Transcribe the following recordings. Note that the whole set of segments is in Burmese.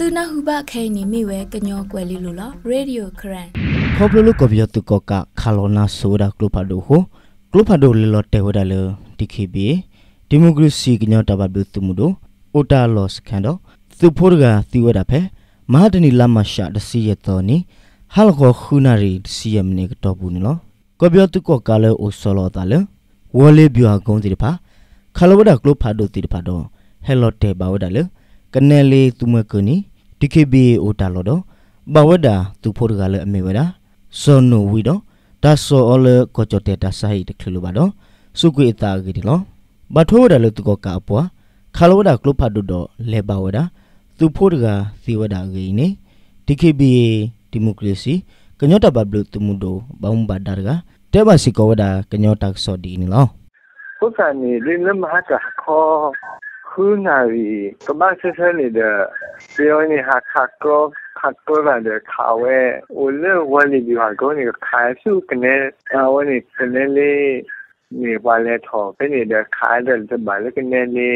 သူနာဟုဘခဲနီမိဝဲကညောကွယ်လီလိုလားရေဒီယိုခရန်ခေါပလူကဗျတုကကခါလောနာဆိုဒါကလုဖာဒိုဟုကလုဖာဒိုလီလောတေဝဒါလတိခိဘီဒီမိုကရေစီကညောတဘဘတုမှုဒိုအိုတာလော့စ်ခန်ဒိုသူဖိုရကသီဝဒါဖဲမဟာဒနီလာမရှာဒစီယတော်နီဟလခောခုနာရီဒစီယမနီကတော့ဘူးနော်ကဗျတုကကလဲအိုဆောလောတာလဲဝော်လေးဗျာကုန်းစီတဖာခါလောဒါကလုဖာဒိုတီတဖာဒိုဟဲလော့တေဘဝဒါလဲကနဲလေသူမကနီတိခေဘီအိုတာလောတော့ဘဝဒသူဖို့ကလည်းအမေဝဒစောနူဝီတော့ဒါစောအလကောချတဲတာဆိုင်တခလူပါတော့စုကွေတာကီတလောဘထိုးတယ်လို့သူကကပွားခါလောဒကလုဖတ်တော့လေပါဝဒသူဖို့ကစီဝဒကီနေတိခေဘီဒီမိုကရေစီကညော့တဘဘလူသူမှုတို့ဘောင်ဘာဒါကတဲပါစီကောဝဒကညော့တက်စောဒီနီလောဟုတ်ကဲ့လေလမဟာကခေါ်ခုနာရီကမဆဆနေတဲ့ပြောနေဟာခါကောခါကောလာတဲ့ခါဝဲဦးလေဝန်ဒီဟာကောနေခါစုကနေအဝနေစနေလေးနေပါလေတော့ပြနေတဲ့ခါတဲ့တမလည်းကနေလေ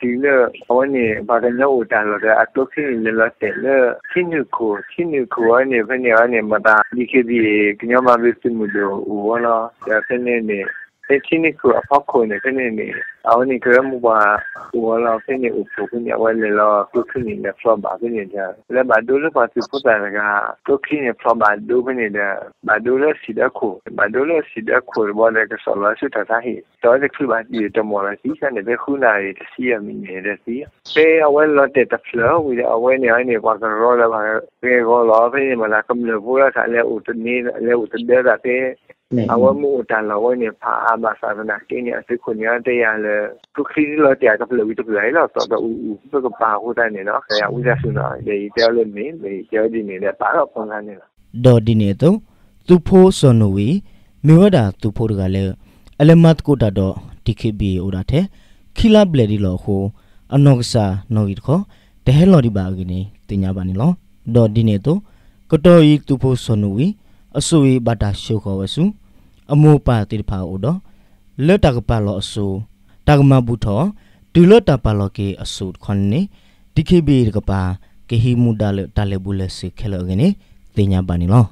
ဒီလိုအဝနေဘာကလည်းဦးတန်လို့အတုခင်းလည်းလက်တယ်ချင်းညခုချင်းညခုအနေနဲ့ဘယ်နေအနေမှာဒီကိဒီညမမစ်မှုလို့ဦးဝလာတဲ့စနေနေ clinic apa ko ne kene ni aw ni kra mu ba wo la pe ni u pu ni wa le la tu tu ni ne from ba ni ja le ba do le pa tu pu ta ga to ki ni from ba do ni da ba do le si da ko ba do le si da ko bo le ka so la si ta ta hi to le ku ba ni to mo la si sa ne be khu na ri si ya mi ne de si pe a wa la te ta flo wi a wa ni ai ni ba ka ro la ba pe go la pe ni ma la kam le bu la sa le u tu ni le u tu de da pe awamu utala wone pa aba savana kini asikunya te ya le kukri lo te aga pelo wito pelo ilo so ga u u so ga pa ku ta ni no ka ya u ja su no de i te ole mi de i te ole ni de pa ro pon ni no do di ni to tu pho so no wi mi wa da tu pho ga le alamat ko ta do dikhi bi u da the khila ble di lo ho anogsa no gi kho de he lo di ba gi ni tinya ba ni lo do di ni to ko to i tu pho so no wi အဆူဝဘာတာရှုခောဝဆုအမောပါတိဖာအိုဒလတကပါလောအဆူတကမဘူးထောဒူလတပါလောကေအဆူခွန်နိဒီခေဘီကပါကေဟီမူဒါလတလေဘူးလစခဲလောငနေတင်ညာပါနီလော